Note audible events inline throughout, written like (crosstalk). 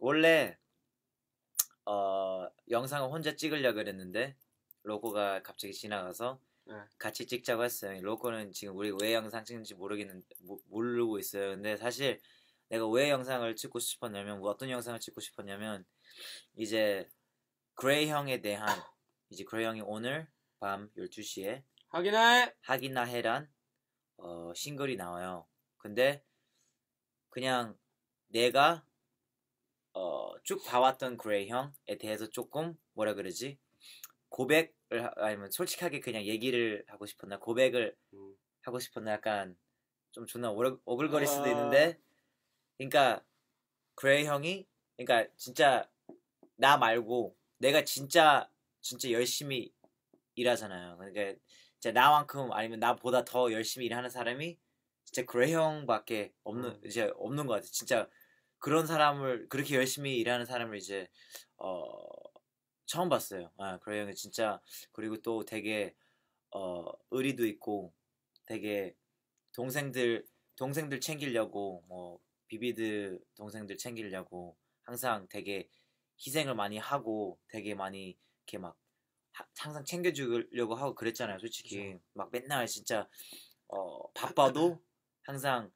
원래 어, 영상을 혼자 찍으려 그랬는데 로고가 갑자기 지나가서 네. 같이 찍자고 했어요. 로고는 지금 우리 왜 영상 찍는지 모르겠는 모르고 있어요. 근데 사실 내가 왜 영상을 찍고 싶었냐면 뭐 어떤 영상을 찍고 싶었냐면 이제 그레이 형에 대한 이제 그레이 형이 오늘 밤 12시에 확인해 하기나해란 어, 싱글이 나와요. 근데 그냥 내가 어, 쭉 봐왔던 그레이 형에 대해서 조금 뭐라 그러지 고백을 아니면 솔직하게 그냥 얘기를 하고 싶었나 고백을 음. 하고 싶었나 약간 좀 존나 오글거릴 수도 아. 있는데 그러니까 그레이 형이 그러니까 진짜 나 말고 내가 진짜 진짜 열심히 일하잖아요 그러니까 진짜 나만큼 아니면 나보다 더 열심히 일하는 사람이 진짜 그레이 형밖에 없는 음. 이제 없는 것 같아 진짜 그런 사람을 그렇게 열심히 일하는 사람을 이제 어 처음 봤어요. 아, 그래 형이 진짜 그리고 또 되게 어 의리도 있고 되게 동생들 동생들 챙기려고 뭐 비비드 동생들 챙기려고 항상 되게 희생을 많이 하고 되게 많이 이렇게 막 항상 챙겨주려고 하고 그랬잖아요. 솔직히 그쵸. 막 맨날 진짜 어 아, 바빠도 그 항상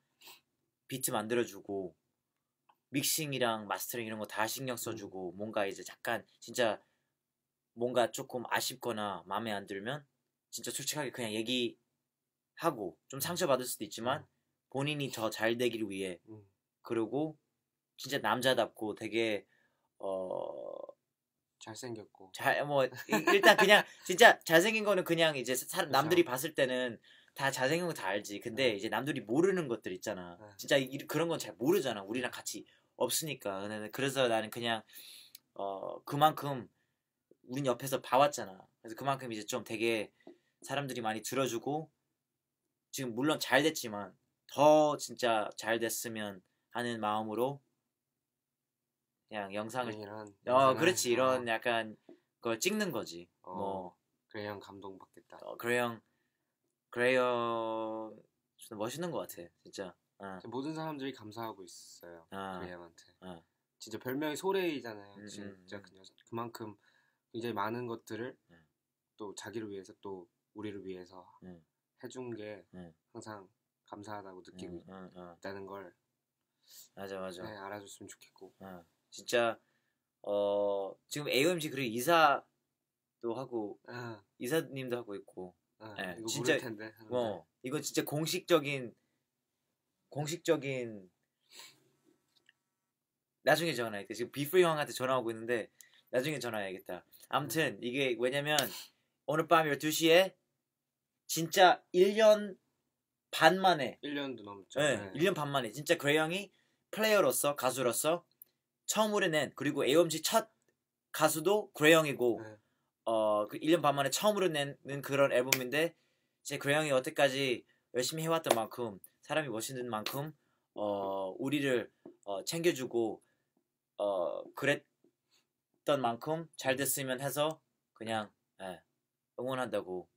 비트 만들어주고 믹싱이랑 마스터링 이런 거 다 신경 음. 써주고 음. 뭔가 이제 잠깐 진짜 뭔가 조금 아쉽거나 마음에 안 들면 진짜 솔직하게 그냥 얘기하고 좀 음. 상처받을 수도 있지만 음. 본인이 더 잘 되기를 위해 음. 그리고 진짜 남자답고 되게 어 잘생겼고 잘 뭐 일단 그냥 진짜 잘생긴 거는 그냥 이제 사람, 남들이 봤을 때는 다 잘생긴 거 다 알지 근데 네. 이제 남들이 모르는 것들 있잖아 네. 진짜 이, 그런 건 잘 모르잖아 우리랑 같이 없으니까 그래서 나는 그냥 어 그만큼 우린 옆에서 봐왔잖아 그래서 그만큼 이제 좀 되게 사람들이 많이 들어주고 지금 물론 잘 됐지만 더 진짜 잘 됐으면 하는 마음으로 그냥 영상을 이런 어 그렇지 어. 이런 약간 그걸 찍는 거지 어, 뭐그래형 감동받겠다 어, 그래형그래형좀 멋있는 것 같아 진짜 어. 모든 사람들이 감사하고 있어요. 어. 그리엠한테. 어. 진짜 별명이 소레이잖아요. 음, 진짜 음, 음. 그 그만큼 굉장히 많은 것들을 음. 또 자기를 위해서 또 우리를 위해서 음. 해준 게 음. 항상 감사하다고 느끼고 있다는 걸 맞아 맞아 네, 알아줬으면 좋겠고 어. 진짜 어 지금 AOMG 그리고 이사도 하고 어. 이사님도 하고 있고 네, 진짜 텐데, 어, 네. 이거 진짜 공식적인 공식적인 나중에 전화할게 지금 비프리 형한테 전화 오고 있는데 나중에 전화해야겠다 암튼 음. 이게 왜냐면 오늘 밤 12시에 진짜 1년 반 만에 1년도 넘죠 네, 1년 반 만에 진짜 그레이 형이 플레이어로서 가수로서 처음으로 낸 그리고 AOMG 첫 가수도 그레이 형이고 네. 어그 1년 반 만에 처음으로 낸 그런 앨범인데 제 그레이 형이 여태까지 열심히 해왔던 만큼 사람이 멋있는 만큼 어, 우리를 어, 챙겨주고 어, 그랬던 만큼 잘 됐으면 해서 그냥 예, 응원한다고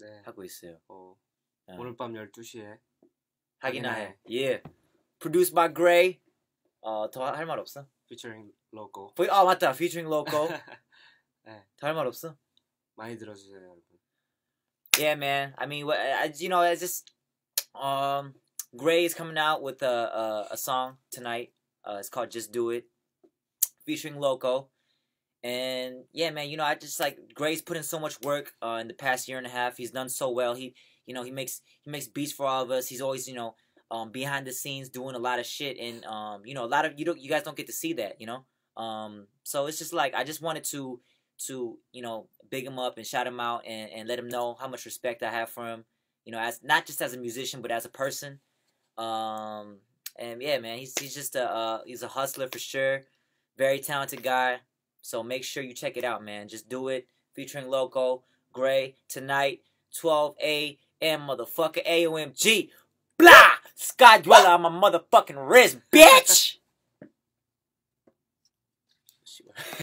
네. 하고 있어요. 어, 예. 오늘 밤 12시에 하기나 해. 예. Produce by Gray. 어, 더할 말 없어? Featuring Loco. 아 맞다. Featuring Loco. (laughs) 네. 더할 말 없어? 많이 들어주세요, 여러분. Yeah, man. I mean, I, you know, I t just Um, Gray is coming out with a, a, a song tonight. Uh, it's called Just Do It, featuring Loco. And yeah, man, you know, I just like Gray's put in so much work uh, in the past year and a half. He's done so well. He, you know, he makes he makes beats for all of us. He's always, you know, um, behind the scenes doing a lot of shit, and um, you know, a lot of you don't you guys don't get to see that, you know. Um, so it's just like I just wanted to to you know big him up and shout him out and, and let him know how much respect I have for him you know, as not just as a musician but as a person. Um, and yeah, man, he's he's just a uh, he's a hustler for sure, very talented guy. So make sure you check it out, man. Just do it featuring Loco Gray tonight, 12 a.m. Motherfucker, AOMG, blah, Sky Dweller on my motherfucking wrist, bitch. (laughs)